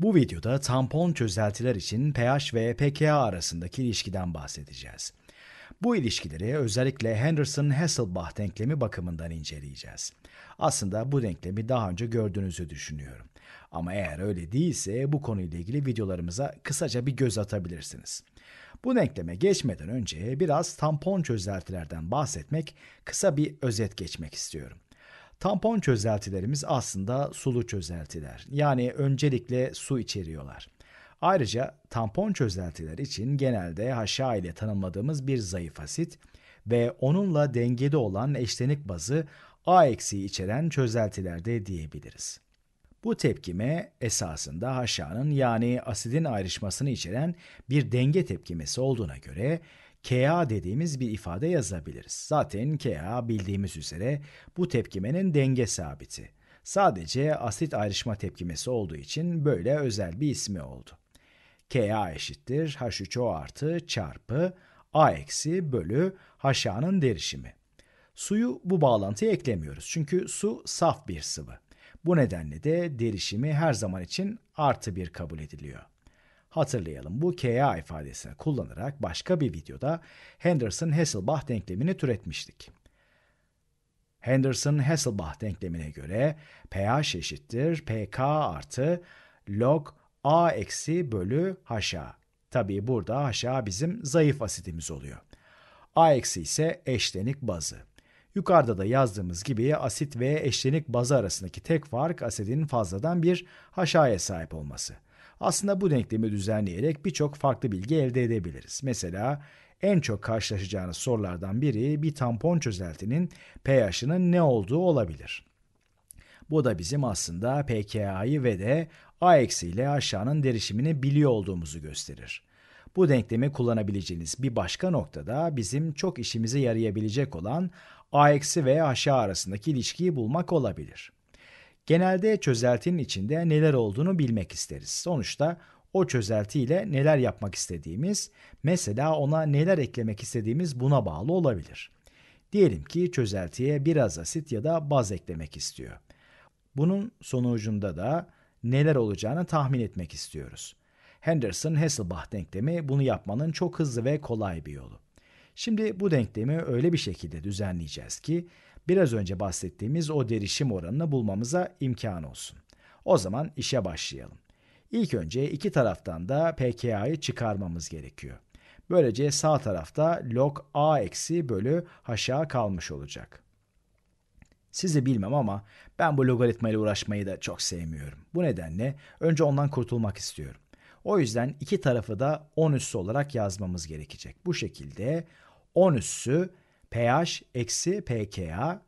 Bu videoda tampon çözeltiler için pH ve pKa arasındaki ilişkiden bahsedeceğiz. Bu ilişkileri özellikle Henderson-Hasselbalch denklemi bakımından inceleyeceğiz. Aslında bu denklemi daha önce gördüğünüzü düşünüyorum. Ama eğer öyle değilse bu konuyla ilgili videolarımıza kısaca bir göz atabilirsiniz. Bu denkleme geçmeden önce biraz tampon çözeltilerden bahsetmek, kısa bir özet geçmek istiyorum. Tampon çözeltilerimiz aslında sulu çözeltiler. Yani öncelikle su içeriyorlar. Ayrıca tampon çözeltiler için genelde haşa ile tanımladığımız bir zayıf asit ve onunla dengede olan eşlenik bazı A eksiği içeren çözeltilerde diyebiliriz. Bu tepkime esasında haşanın yani asidin ayrışmasını içeren bir denge tepkimesi olduğuna göre KA dediğimiz bir ifade yazabiliriz. Zaten KA bildiğimiz üzere bu tepkimenin denge sabiti. Sadece asit ayrışma tepkimesi olduğu için böyle özel bir ismi oldu. Ka eşittir H3O artı çarpı A eksi bölü HA'nın derişimi. Suyu bu bağlantıya eklemiyoruz çünkü su saf bir sıvı. Bu nedenle de derişimi her zaman için artı bir kabul ediliyor. Hatırlayalım bu KA ifadesini kullanarak başka bir videoda Henderson-Hasselbalch denklemini türetmiştik. Henderson-Hasselbalch denklemine göre pH eşittir pK artı log A eksi bölü HA. Tabi burada HA bizim zayıf asidimiz oluyor. A eksi ise eşlenik bazı. Yukarıda da yazdığımız gibi asit ve eşlenik bazı arasındaki tek fark asidin fazladan bir haşaya sahip olması. Aslında bu denklemi düzenleyerek birçok farklı bilgi elde edebiliriz. Mesela en çok karşılaşacağınız sorulardan biri bir tampon çözeltinin pH'ının ne olduğu olabilir. Bu da bizim aslında pKa'yı ve de A eksi ile aşağının derişimini biliyor olduğumuzu gösterir. Bu denklemi kullanabileceğiniz bir başka noktada bizim çok işimize yarayabilecek olan A eksi ve aşağı arasındaki ilişkiyi bulmak olabilir. Genelde çözeltinin içinde neler olduğunu bilmek isteriz. Sonuçta o çözeltiyle neler yapmak istediğimiz, mesela ona neler eklemek istediğimiz buna bağlı olabilir. Diyelim ki çözeltiye biraz asit ya da baz eklemek istiyor. Bunun sonucunda da neler olacağını tahmin etmek istiyoruz. Henderson-Hasselbalch denklemi bunu yapmanın çok hızlı ve kolay bir yolu. Şimdi bu denklemi öyle bir şekilde düzenleyeceğiz ki biraz önce bahsettiğimiz o derişim oranını bulmamıza imkan olsun. O zaman işe başlayalım. İlk önce iki taraftan da PKA'yı çıkarmamız gerekiyor. Böylece sağ tarafta log a eksi bölü haşa kalmış olacak. Sizi bilmem ama ben bu logaritma ile uğraşmayı da çok sevmiyorum. Bu nedenle önce ondan kurtulmak istiyorum. O yüzden iki tarafı da 10 üssü olarak yazmamız gerekecek. Bu şekilde 10 üssü pH eksi pKa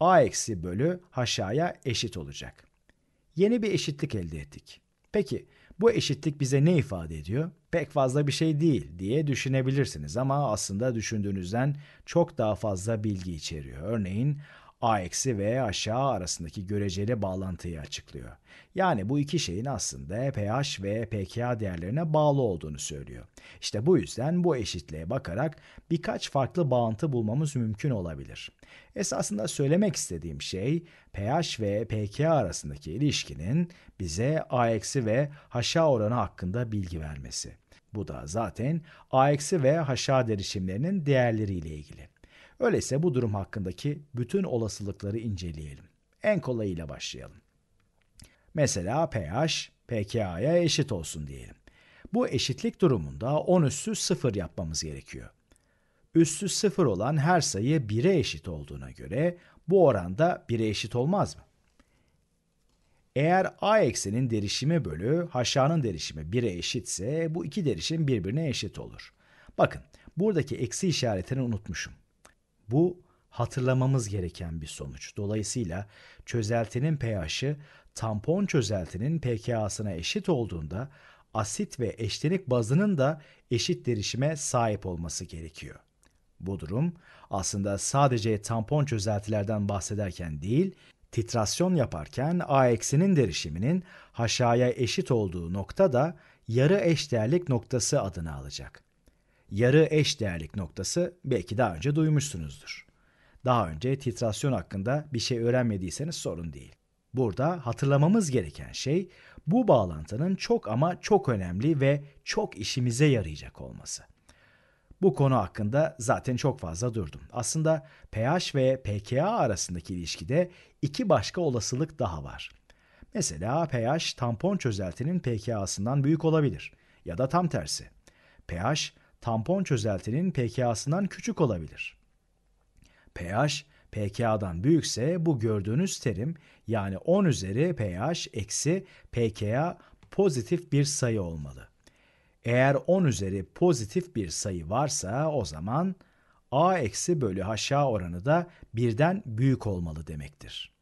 A eksi bölü HA'ya eşit olacak. Yeni bir eşitlik elde ettik. Peki bu eşitlik bize ne ifade ediyor? Pek fazla bir şey değil diye düşünebilirsiniz ama aslında düşündüğünüzden çok daha fazla bilgi içeriyor. Örneğin A eksi ve aşağı arasındaki göreceli bağlantıyı açıklıyor. Yani bu iki şeyin aslında pH ve pKa değerlerine bağlı olduğunu söylüyor. İşte bu yüzden bu eşitliğe bakarak birkaç farklı bağıntı bulmamız mümkün olabilir. Esasında söylemek istediğim şey pH ve pKa arasındaki ilişkinin bize A eksi ve haşa oranı hakkında bilgi vermesi. Bu da zaten A eksi ve haşa derişimlerinin değerleriyle ilgili. Öyleyse bu durum hakkındaki bütün olasılıkları inceleyelim. En kolayıyla başlayalım. Mesela pH pKa'ya eşit olsun diyelim. Bu eşitlik durumunda 10 üssü 0 yapmamız gerekiyor. Üssü 0 olan her sayı 1'e eşit olduğuna göre bu oranda 1'e eşit olmaz mı? Eğer A eksenin derişimi bölü haşanın derişimi 1'e eşitse bu iki derişim birbirine eşit olur. Bakın buradaki eksi işaretini unutmuşum. Bu hatırlamamız gereken bir sonuç. Dolayısıyla çözeltinin pH'i tampon çözeltinin pKa'sına eşit olduğunda asit ve eşlenik bazının da eşit derişime sahip olması gerekiyor. Bu durum aslında sadece tampon çözeltilerden bahsederken değil, titrasyon yaparken A-nin derişiminin haşaya eşit olduğu nokta da yarı eşdeğerlik noktası adını alacak yarı eş değerlik noktası belki daha önce duymuşsunuzdur. Daha önce titrasyon hakkında bir şey öğrenmediyseniz sorun değil. Burada hatırlamamız gereken şey bu bağlantının çok ama çok önemli ve çok işimize yarayacak olması. Bu konu hakkında zaten çok fazla durdum. Aslında pH ve pKa arasındaki ilişkide iki başka olasılık daha var. Mesela pH tampon çözeltinin pKa'sından büyük olabilir ya da tam tersi. pH tampon çözeltinin pKa'sından küçük olabilir. pH pKa'dan büyükse bu gördüğünüz terim yani 10 üzeri pH eksi pKa pozitif bir sayı olmalı. Eğer 10 üzeri pozitif bir sayı varsa o zaman A eksi bölü haşa oranı da birden büyük olmalı demektir.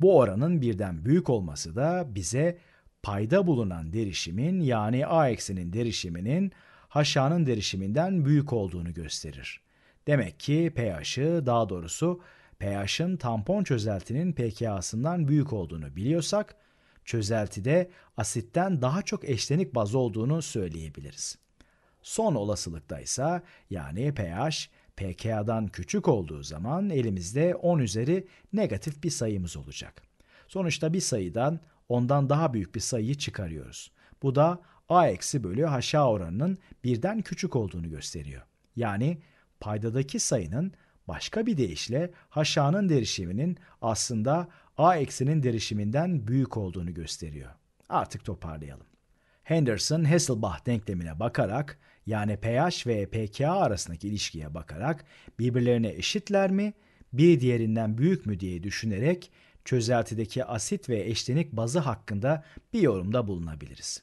Bu oranın birden büyük olması da bize payda bulunan derişimin yani A eksinin derişiminin haşanın derişiminden büyük olduğunu gösterir. Demek ki pH'ı daha doğrusu pH'ın tampon çözeltinin pKa'sından büyük olduğunu biliyorsak çözeltide asitten daha çok eşlenik baz olduğunu söyleyebiliriz. Son olasılıkta ise yani pH pKa'dan küçük olduğu zaman elimizde 10 üzeri negatif bir sayımız olacak. Sonuçta bir sayıdan ondan daha büyük bir sayıyı çıkarıyoruz. Bu da a eksi bölü haşa oranının birden küçük olduğunu gösteriyor. Yani paydadaki sayının başka bir deyişle haşanın derişiminin aslında a eksinin derişiminden büyük olduğunu gösteriyor. Artık toparlayalım. Henderson Hasselbalch denklemine bakarak yani pH ve pKa arasındaki ilişkiye bakarak birbirlerine eşitler mi, bir diğerinden büyük mü diye düşünerek çözeltideki asit ve eşlenik bazı hakkında bir yorumda bulunabiliriz.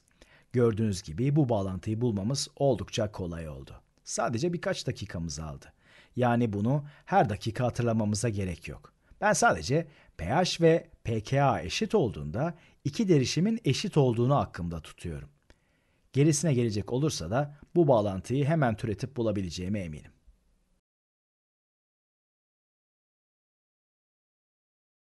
Gördüğünüz gibi bu bağlantıyı bulmamız oldukça kolay oldu. Sadece birkaç dakikamız aldı. Yani bunu her dakika hatırlamamıza gerek yok. Ben sadece pH ve pKa eşit olduğunda iki derişimin eşit olduğunu aklımda tutuyorum. Gerisine gelecek olursa da bu bağlantıyı hemen türetip bulabileceğime eminim.